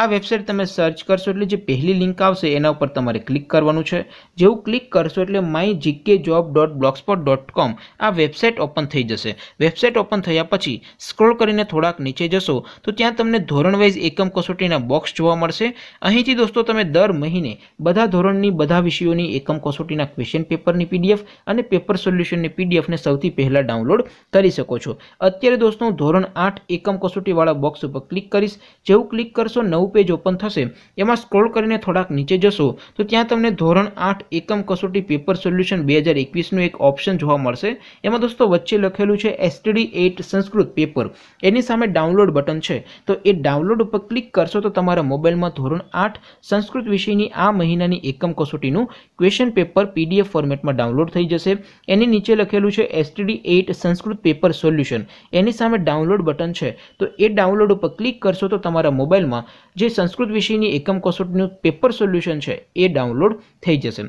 આ વેબસાઇટ તમે સર્ચ કરશો એટલે જે પહેલી લિંક આવશે એના ઉપર તમારે ક્લિક કરવાનું છે જેવું ક્લિક કરશો એટલે my GK job dot blogspot dot com આ વેબસાઇટ ઓપન થઈ જશે વેબસાઇટ ઓપન થયા પછી સ્ક્રોલ કરીને થોડાક નીચે જશો તો ત્યાં તમને ધોરણવાઇઝ એકમ કસોટીના બોક્સ જોવા મળશે અહીંથી દોસ્તો તમે દર મહિને બધા ધોરણની બધા વિષયોની એકમ કસોટીના ક્વેશ્ચન પેપરની પીડીએફ અને પેપર સોલ્યુશનની પીડીએફને સૌથી પહેલાં ડાઉનલોડ કરી શકો છો અત્યારે દોસ્તો હું ધોરણ આઠ એકમ કસોટીવાળા બોક્સ ઉપર ક્લિક કરીશ જેવું ક્લિક કરશો નવું નવું પેજ ઓપન થશે એમાં સ્ક્રોલ કરીને થોડાક નીચે જશો તો ત્યાં તમને ધોરણ આઠ એકમ કસોટી પેપર સોલ્યુશન બે હજાર એકવીસનું એક ઓપ્શન જોવા મળશે એમાં દોસ્તો વચ્ચે લખેલું છે એસટીડી એટ સંસ્કૃત પેપર એની સામે ડાઉનલોડ બટન છે તો એ ડાઉનલોડ ઉપર ક્લિક કરશો તો તમારા મોબાઈલમાં ધોરણ આઠ સંસ્કૃત વિષયની આ મહિનાની એકમ કસોટીનું ક્વેશ્ચન પેપર પીડીએફ ફોર્મેટમાં ડાઉનલોડ થઈ જશે એની નીચે લખેલું છે STD eight Sanskrit paper solution એની સામે ડાઉનલોડ બટન છે તો એ ડાઉનલોડ ઉપર ક્લિક કરશો તો તમારા મોબાઈલમાં જે સંસ્કૃત વિષયની એકમ કોસોટનું પેપર સોલ્યુશન છે એ ડાઉનલોડ થઈ જશે